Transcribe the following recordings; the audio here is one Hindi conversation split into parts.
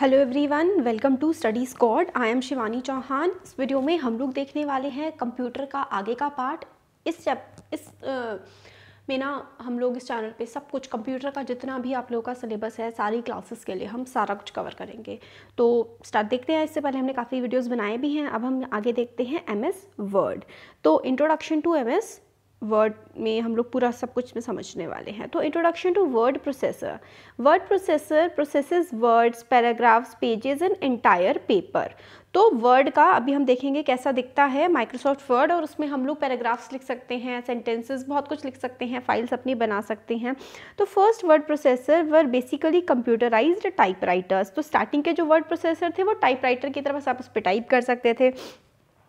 Hello everyone welcome to study squad I am Shivani Chauhan इस वीडियो में हम लोग देखने वाले हैं कंप्यूटर का आगे का पार्ट इस चैप इस आ, में ना हम लोग इस चैनल पे सब कुछ कंप्यूटर का जितना भी आप लोगों का सिलेबस है सारी क्लासेस के लिए हम सारा कुछ कवर करेंगे तो स्टार्ट देखते हैं इससे पहले हमने काफ़ी वीडियोज़ बनाए भी हैं अब हम आगे देखते हैं एम वर्ड तो इंट्रोडक्शन टू एम वर्ड में हम लोग पूरा सब कुछ में समझने वाले हैं तो introduction to word processor word processor processes words paragraphs pages and entire paper तो वर्ड का अभी हम देखेंगे कैसा दिखता है माइक्रोसॉफ्ट वर्ड और उसमें हम लोग पैराग्राफ्स लिख सकते हैं सेंटेंसेस बहुत कुछ लिख सकते हैं फाइल्स अपनी बना सकते हैं तो first word processor were basically computerize typewriters तो स्टार्टिंग के जो वर्ड प्रोसेसर थे वो टाइपराइटर की तरफ आप उस पर टाइप कर सकते थे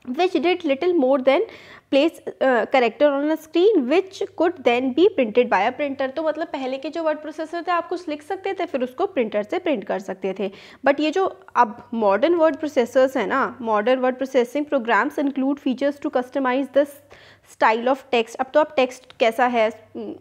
which did little more than place uh, character on a screen which could then be printed by a printer तो मतलब पहले के जो वर्ड प्रोसेसर थे आप कुछ लिख सकते थे फिर उसको प्रिंटर से प्रिंट कर सकते थे बट ये जो अब मॉडर्न वर्ड प्रोसेसर्स हैं ना modern word processing programs include features to customize this style of text अब तो आप टेक्स्ट कैसा है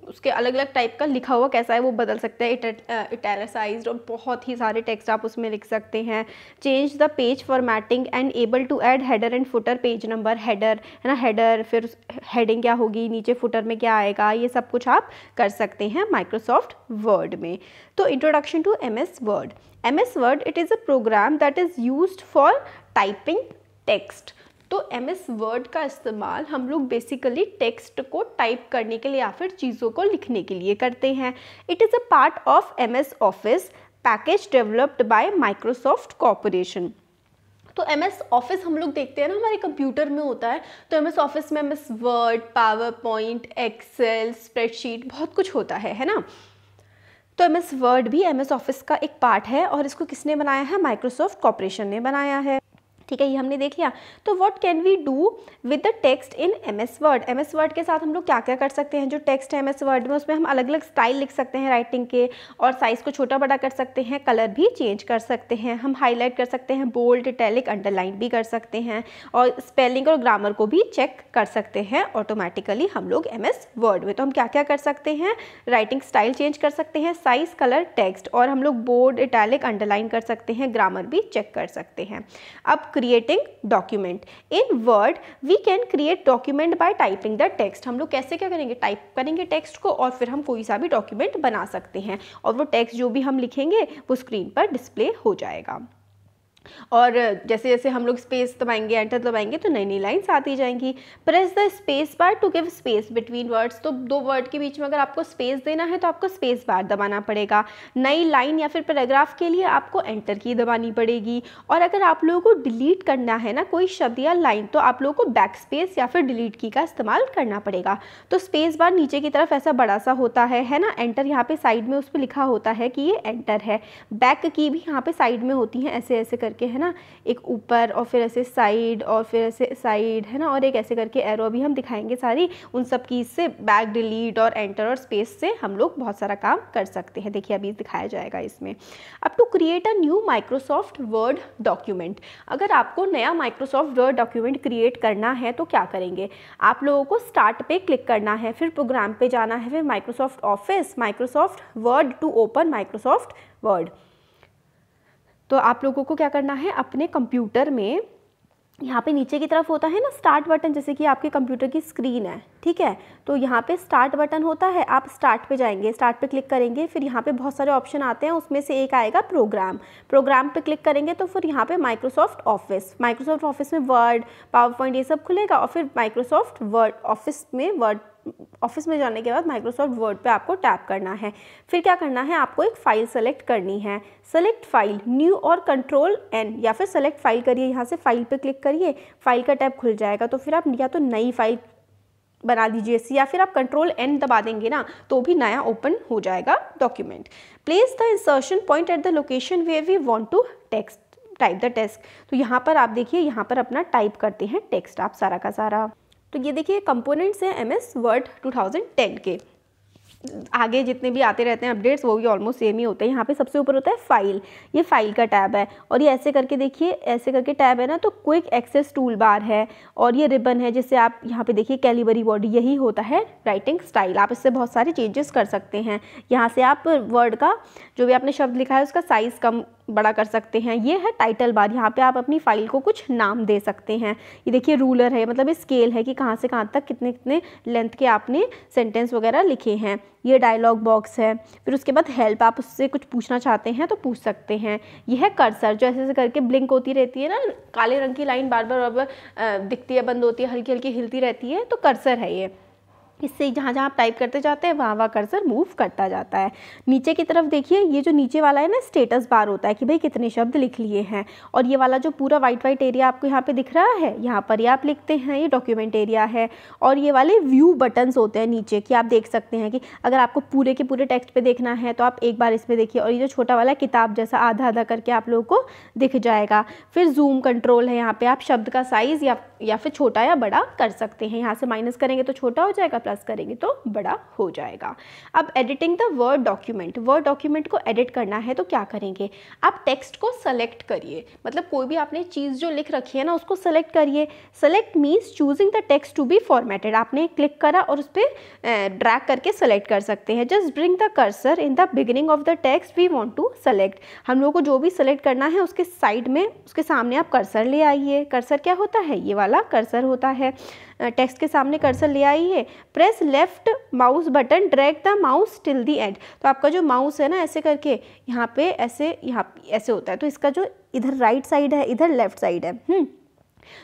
उसके अलग अलग टाइप का लिखा हुआ कैसा है वो बदल सकते हैं इटैलिसाइज और बहुत ही सारे टेक्स्ट आप उसमें लिख सकते हैं change the page formatting and able to add header and footer page number header है ना हेडर फिर हेडिंग क्या होगी नीचे फुटर में क्या आएगा ये सब कुछ आप कर सकते हैं माइक्रोसॉफ्ट वर्ड में तो introduction to M S Word M S Word it is a program that is use for typing text तो एम एस वर्ड का इस्तेमाल हम लोग बेसिकली टेक्स्ट को टाइप करने के लिए या फिर चीज़ों को लिखने के लिए करते हैं it is a part of M S Office package developed by Microsoft corporation तो एम एस ऑफिस हम लोग देखते हैं ना हमारे कंप्यूटर में होता है तो एम एस ऑफिस में M S Word PowerPoint Excel spreadsheet बहुत कुछ होता है है ना तो एम एस वर्ड भी एम एस ऑफिस का एक पार्ट है और इसको किसने बनाया है माइक्रोसॉफ्ट कॉरपोरेशन ने बनाया है ठीक है ये हमने देख लिया तो what can we do with the text in M S Word M S Word के साथ हम लोग क्या क्या कर सकते हैं जो टेक्स्ट है एम एस वर्ड में उसमें हम अलग अलग स्टाइल लिख सकते हैं राइटिंग के और साइज़ को छोटा बड़ा कर सकते हैं कलर भी चेंज कर सकते हैं हम हाईलाइट कर सकते हैं बोल्ड इटैलिक अंडरलाइन भी कर सकते हैं और स्पेलिंग और ग्रामर को भी चेक कर सकते हैं ऑटोमेटिकली हम लोग एम एस वर्ड में तो हम क्या क्या कर सकते हैं राइटिंग स्टाइल चेंज कर सकते हैं साइज़ कलर टेक्स्ट और हम लोग बोर्ड इटैलिक अंडरलाइन कर सकते हैं ग्रामर भी चेक कर सकते हैं अब creating document in Word we can create document by typing the text हम लोग कैसे क्या करेंगे टाइप करेंगे टेक्स्ट को और फिर हम कोई सा भी डॉक्यूमेंट बना सकते हैं और वो टेक्स्ट जो भी हम लिखेंगे वो स्क्रीन पर डिस्प्ले हो जाएगा और जैसे जैसे हम लोग स्पेस दबाएंगे एंटर दबाएंगे तो नई नई लाइन्स आती जाएंगी press the space bar to give space between words तो दो वर्ड के बीच में अगर आपको स्पेस देना है तो आपको स्पेस बार दबाना पड़ेगा नई लाइन या फिर पैराग्राफ के लिए आपको एंटर की दबानी पड़ेगी और अगर आप लोगों को डिलीट करना है ना कोई शब्द या लाइन तो आप लोगों को बैक स्पेस या फिर डिलीट की का इस्तेमाल करना पड़ेगा तो स्पेस बार नीचे की तरफ ऐसा बड़ा सा होता है है ना एंटर यहाँ पे साइड में उस पर लिखा होता है कि ये एंटर है बैक की भी यहाँ पे साइड में होती है ऐसे ऐसे करके करके है ना एक ऊपर और फिर ऐसे साइड और फिर ऐसे साइड है ना और एक ऐसे करके एरो अभी हम दिखाएंगे सारी उन सब की से बैक डिलीट और एंटर और स्पेस से हम लोग बहुत सारा काम कर सकते हैं देखिए अभी दिखाया जाएगा इसमें अब to create a new Microsoft Word document अगर आपको नया माइक्रोसॉफ्ट वर्ड डॉक्यूमेंट क्रिएट करना है तो क्या करेंगे आप लोगों को स्टार्ट पे क्लिक करना है फिर प्रोग्राम पे जाना है फिर Microsoft Office Microsoft Word to open Microsoft Word तो आप लोगों को क्या करना है अपने कंप्यूटर में यहाँ पे नीचे की तरफ होता है ना स्टार्ट बटन जैसे कि आपके कंप्यूटर की स्क्रीन है ठीक है तो यहाँ पे स्टार्ट बटन होता है आप स्टार्ट पे जाएंगे स्टार्ट पे क्लिक करेंगे फिर यहाँ पे बहुत सारे ऑप्शन आते हैं उसमें से एक आएगा प्रोग्राम प्रोग्राम पे क्लिक करेंगे तो फिर यहाँ पे माइक्रोसॉफ्ट ऑफिस माइक्रोसॉफ्ट ऑफिस में वर्ड पावर पॉइंट ये सब खुलेगा और फिर माइक्रोसॉफ्ट वर्ड ऑफिस में वर्ड ऑफिस में जाने के बाद माइक्रोसॉफ्ट वर्ड पे आपको टैप करना है फिर क्या करना है आपको एक फ़ाइल सेलेक्ट करनी है सेलेक्ट फाइल न्यू और कंट्रोल एन या फिर सेलेक्ट फाइल करिए यहाँ से फाइल पे क्लिक करिए फाइल का टैप खुल जाएगा तो फिर आप या तो नई फाइल बना दीजिए या फिर आप कंट्रोल एन दबा देंगे ना तो भी नया ओपन हो जाएगा document place the insertion point at the location way we want to text type the text तो यहाँ पर आप देखिए यहाँ पर अपना टाइप करते हैं टेक्स्ट आप सारा का सारा तो ये देखिए कंपोनेंट्स हैं M S Word two thousand ten के आगे जितने भी आते रहते हैं अपडेट्स वो भी ऑलमोस्ट सेम ही होते हैं यहाँ पे सबसे ऊपर होता है फाइल ये फाइल का टैब है और ये ऐसे करके देखिए ऐसे करके टैब है ना तो क्विक एक्सेस टूल बार है और ये रिबन है जिससे आप यहाँ पे देखिए कैलिबरी वर्ड यही होता है राइटिंग स्टाइल आप इससे बहुत सारे चेंजेस कर सकते हैं यहाँ से आप वर्ड का जो भी आपने शब्द लिखा है उसका साइज़ कम बड़ा कर सकते हैं ये है टाइटल बार यहाँ पे आप अपनी फाइल को कुछ नाम दे सकते हैं ये देखिए रूलर है मतलब स्केल है कि कहाँ से कहाँ तक कितने कितने लेंथ के आपने सेंटेंस वगैरह लिखे हैं ये डायलॉग बॉक्स है फिर उसके बाद हेल्प आप उससे कुछ पूछना चाहते हैं तो पूछ सकते हैं यह है कर्सर जो ऐसे ऐसे करके ब्लिंक होती रहती है ना काले रंग की लाइन बार बार बार बार दिखती है बंद होती है हल्की हल्की हिलती रहती है तो कर्सर है ये इससे जहाँ जहाँ आप टाइप करते जाते हैं वहाँ वहाँ कर्सर मूव करता जाता है नीचे की तरफ देखिए ये जो नीचे वाला है ना स्टेटस बार होता है कि भाई कितने शब्द लिख लिए हैं और ये वाला जो पूरा वाइट वाइट एरिया आपको यहाँ पे दिख रहा है यहाँ पर ये आप लिखते हैं ये डॉक्यूमेंट एरिया है और ये वाले व्यू बटन्स होते हैं नीचे कि आप देख सकते हैं कि अगर आपको पूरे के पूरे टेक्स्ट पर देखना है तो आप एक बार इसमें देखिए और ये जो छोटा वाला किताब जैसा आधा आधा करके आप लोगों को दिख जाएगा फिर जूम कंट्रोल है यहाँ पर आप शब्द का साइज़ या या फिर छोटा या बड़ा कर सकते हैं यहाँ से माइनस करेंगे तो छोटा हो जाएगा प्लस करेंगे तो बड़ा हो जाएगा अब editing the Word document Word document को एडिट करना है तो क्या करेंगे आप टेक्स्ट को सेलेक्ट करिए मतलब कोई भी आपने चीज़ जो लिख रखी है ना उसको सेलेक्ट करिए select means choosing the text to be formatted आपने क्लिक करा और उस पर ड्रैक करके सेलेक्ट कर सकते हैं just bring the cursor in the beginning of the text we want to select हम लोगों को जो भी सेलेक्ट करना है उसके साइड में उसके सामने आप कर्सर ले आइए कर्सर क्या होता है ये वाला कर्सर होता है टेक्स्ट के सामने कर्सर ले आई है press left mouse button drag the mouse till the end तो आपका जो माउस है ना ऐसे करके यहाँ पे ऐसे यहाँ ऐसे होता है तो इसका जो इधर राइट साइड है इधर लेफ्ट साइड है हुँ. हम्म।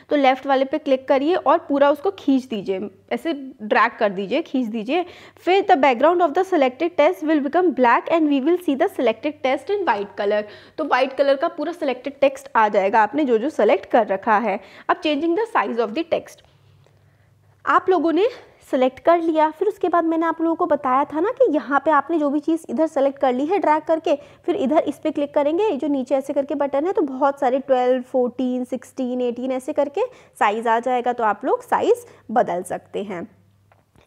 तो लेफ़्ट वाले पे क्लिक करिए और पूरा उसको खींच दीजिए ऐसे ड्रैग कर दीजिए खींच दीजिए फिर the background of the selected text will become black and we will see the selected text in white colour तो वाइट कलर का पूरा सिलेक्टेड टेक्स्ट आ जाएगा आपने जो जो सेलेक्ट कर रखा है अब changing the size of the text आप लोगों ने सेलेक्ट कर लिया फिर उसके बाद मैंने आप लोगों को बताया था ना कि यहाँ पे आपने जो भी चीज़ इधर सेलेक्ट कर ली है ड्रैग करके फिर इधर इस पर क्लिक करेंगे जो नीचे ऐसे करके बटन है तो बहुत सारे 12, 14, 16, 18 ऐसे करके साइज़ आ जाएगा तो आप लोग साइज़ बदल सकते हैं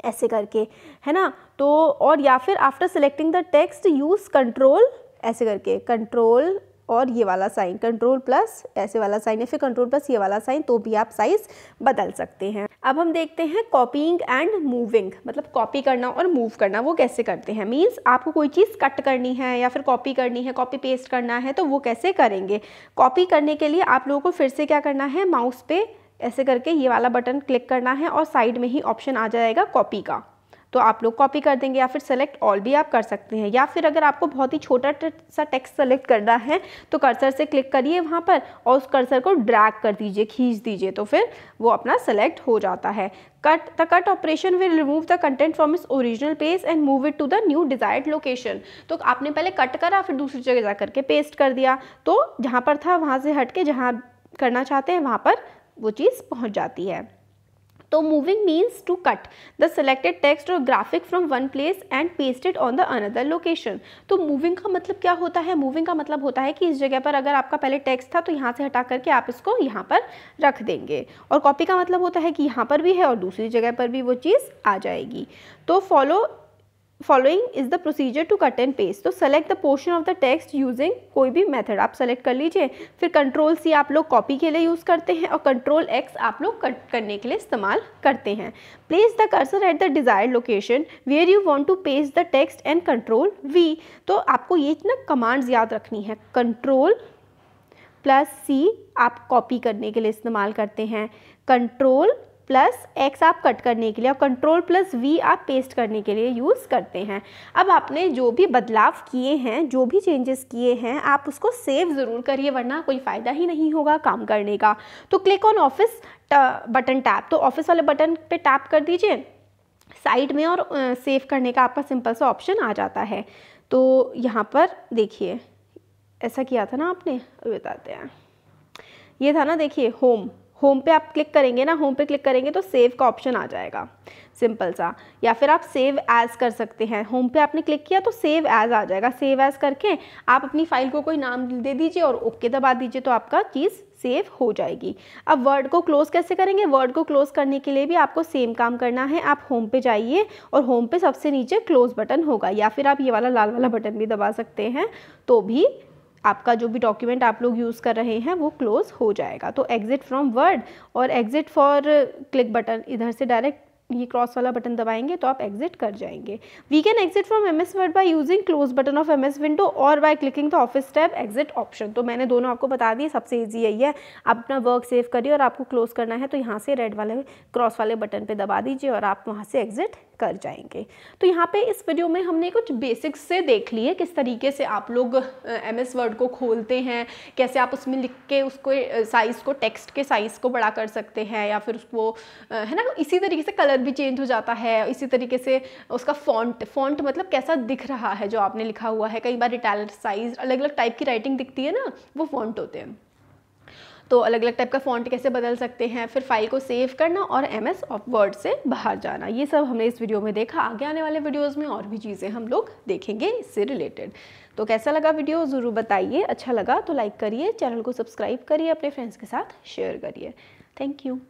ऐसे करके है ना तो और या फिर after selecting the text use control ऐसे करके कंट्रोल और ये वाला साइन कंट्रोल प्लस ऐसे वाला साइन या फिर कंट्रोल प्लस ये वाला साइन तो भी आप साइज़ बदल सकते हैं अब हम देखते हैं कॉपिंग एंड मूविंग मतलब कॉपी करना और मूव करना वो कैसे करते हैं मीन्स आपको कोई चीज़ कट करनी है या फिर कॉपी करनी है कॉपी पेस्ट करना है तो वो कैसे करेंगे कॉपी करने के लिए आप लोगों को फिर से क्या करना है माउस पे ऐसे करके ये वाला बटन क्लिक करना है और साइड में ही ऑप्शन आ जाएगा कॉपी का तो आप लोग कॉपी कर देंगे या फिर सेलेक्ट ऑल भी आप कर सकते हैं या फिर अगर आपको बहुत ही छोटा सा टेक्स्ट सेलेक्ट करना है तो कर्सर से क्लिक करिए वहाँ पर और उस कर्सर को ड्रैग कर दीजिए खींच दीजिए तो फिर वो अपना सेलेक्ट हो जाता है cut the cut operation will remove the content from its original page and move it to the new desired location तो आपने पहले कट करा फिर दूसरी जगह जा करके पेस्ट कर दिया तो जहाँ पर था वहाँ से हट के जहाँ करना चाहते हैं वहाँ पर वो चीज़ पहुँच जाती है तो moving means to cut the selected text और graphic from one place and pasted on the another location तो मूविंग का मतलब क्या होता है मूविंग का मतलब होता है कि इस जगह पर अगर आपका पहले टेक्स्ट था तो यहाँ से हटा करके आप इसको यहाँ पर रख देंगे और कॉपी का मतलब होता है कि यहाँ पर भी है और दूसरी जगह पर भी वो चीज़ आ जाएगी तो follow following is the procedure to cut and paste तो select the portion of the text using कोई भी मेथड आप सेलेक्ट कर लीजिए फिर कंट्रोल सी आप लोग कॉपी के लिए यूज़ करते हैं और कंट्रोल एक्स आप लोग कट करने के लिए इस्तेमाल करते हैं place the cursor at the desired location where you want to paste the text and control V तो आपको ये इतना कमांड्स याद रखनी है कंट्रोल प्लस सी आप कॉपी करने के लिए इस्तेमाल करते हैं कंट्रोल प्लस एक्स आप कट करने के लिए और कंट्रोल प्लस वी आप पेस्ट करने के लिए यूज़ करते हैं अब आपने जो भी बदलाव किए हैं जो भी चेंजेस किए हैं आप उसको सेव ज़रूर करिए वरना कोई फ़ायदा ही नहीं होगा काम करने का तो click on Office button tap तो ऑफिस वाले बटन पर टैप कर दीजिए साइड में और सेव करने का आपका सिंपल सा ऑप्शन आ जाता है तो यहाँ पर देखिए ऐसा किया था ना आपने अभी बताते हैं ये था ना देखिए होम होम पे आप क्लिक करेंगे ना होम पे क्लिक करेंगे तो सेव का ऑप्शन आ जाएगा सिंपल सा या फिर आप सेव एज कर सकते हैं होम पे आपने क्लिक किया तो सेव एज आ जाएगा सेव एज करके आप अपनी फाइल को कोई नाम दे दीजिए और ओके दबा दीजिए तो आपका चीज़ सेव हो जाएगी अब वर्ड को क्लोज कैसे करेंगे वर्ड को क्लोज करने के लिए भी आपको सेम काम करना है आप होम पे जाइए और होम पे सबसे नीचे क्लोज बटन होगा या फिर आप ये वाला लाल वाला बटन भी दबा सकते हैं तो भी आपका जो भी डॉक्यूमेंट आप लोग यूज़ कर रहे हैं वो क्लोज़ हो जाएगा तो एग्ज़िट फ्रॉम वर्ड और एग्ज़िट फॉर क्लिक बटन इधर से डायरेक्ट ये क्रॉस वाला बटन दबाएंगे तो आप एग्जिट कर जाएंगे we can exit from M S Word by using close button of M S window और by clicking the Office tab exit option तो मैंने दोनों आपको बता दिए सबसे ईजी यही है आप अपना वर्क सेव करिए और आपको क्लोज करना है तो यहाँ से रेड वाले क्रॉस वाले बटन पर दबा दीजिए और आप वहाँ से एग्जिट कर जाएंगे तो यहाँ पे इस वीडियो में हमने कुछ बेसिक्स से देख लिए किस तरीके से आप लोग एम एस वर्ड को खोलते हैं कैसे आप उसमें लिख के उसको साइज़ को टेक्स्ट के साइज़ को बड़ा कर सकते हैं या फिर उसको है ना इसी तरीके से कलर भी चेंज हो जाता है इसी तरीके से उसका फॉन्ट फॉन्ट मतलब कैसा दिख रहा है जो आपने लिखा हुआ है कई बार रिटैलर साइज अलग अलग टाइप की राइटिंग दिखती है ना वो फॉन्ट होते हैं तो अलग अलग टाइप का फॉन्ट कैसे बदल सकते हैं फिर फाइल को सेव करना और एम एस ऑफ वर्ड से बाहर जाना ये सब हमने इस वीडियो में देखा आगे आने वाले वीडियोज़ में और भी चीज़ें हम लोग देखेंगे इससे रिलेटेड तो कैसा लगा वीडियो ज़रूर बताइए अच्छा लगा तो लाइक करिए चैनल को सब्सक्राइब करिए अपने फ्रेंड्स के साथ शेयर करिए थैंक यू